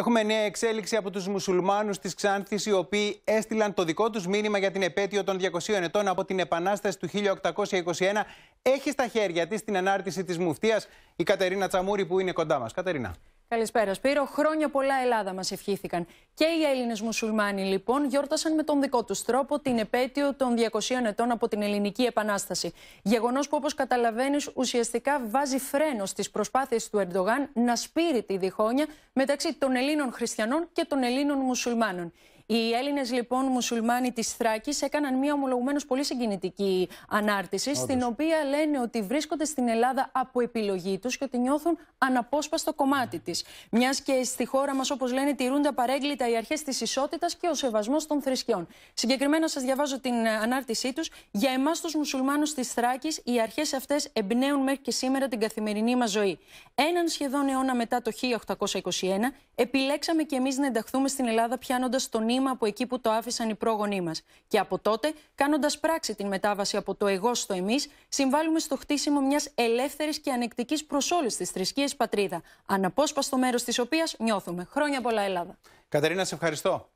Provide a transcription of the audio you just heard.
Έχουμε νέα εξέλιξη από τους μουσουλμάνους της Ξάνθης, οι οποίοι έστειλαν το δικό τους μήνυμα για την επέτειο των 200 ετών από την Επανάσταση του 1821. Έχει στα χέρια της την ανάρτηση της μουφτίας η Κατερίνα Τσαμούρη, που είναι κοντά μας. Κατερίνα. Καλησπέρα, Σπύρο. Χρόνια πολλά Ελλάδα μας ευχήθηκαν. Και οι Έλληνες μουσουλμάνοι, λοιπόν, γιόρτασαν με τον δικό τους τρόπο την επέτειο των 200 ετών από την Ελληνική Επανάσταση. Γεγονός που, όπως καταλαβαίνεις, ουσιαστικά βάζει φρένο στις προσπάθειες του Ερντογάν να σπείρει τη διχόνια μεταξύ των Ελλήνων χριστιανών και των Ελλήνων μουσουλμάνων. Οι Έλληνες λοιπόν μουσουλμάνοι της Θράκης έκαναν μια ομολογουμένως πολύ συγκινητική ανάρτηση, στην οποία λένε ότι βρίσκονται στην Ελλάδα από επιλογή τους και ότι νιώθουν αναπόσπαστο κομμάτι ναι. της. Μιας και στη χώρα μας, όπως λένε, τηρούνται απαρέγκλητα οι αρχές της ισότητας και ο σεβασμός των θρησκειών. Συγκεκριμένα, σας διαβάζω την ε, ανάρτησή τους. Για εμάς, τους μουσουλμάνους της Θράκης, οι αρχές αυτές εμπνέουν μέχρι και σήμερα την καθημερινή μας ζωή. Έναν σχεδόν αιώνα μετά το 1821, επιλέξαμε κι εμείς να ενταχθούμε στην Ελλάδα πιάνοντας τον από εκεί που το άφησαν οι πρόγονοί μας. Και από τότε, κάνοντας πράξη την μετάβαση από το εγώ στο εμείς, συμβάλλουμε στο χτίσιμο μιας ελεύθερης και ανεκτικής προς όλες τις θρησκείες πατρίδα. Αναπόσπαστο μέρος της οποίας νιώθουμε. Χρόνια πολλά, Ελλάδα. Κατερίνα, σε ευχαριστώ.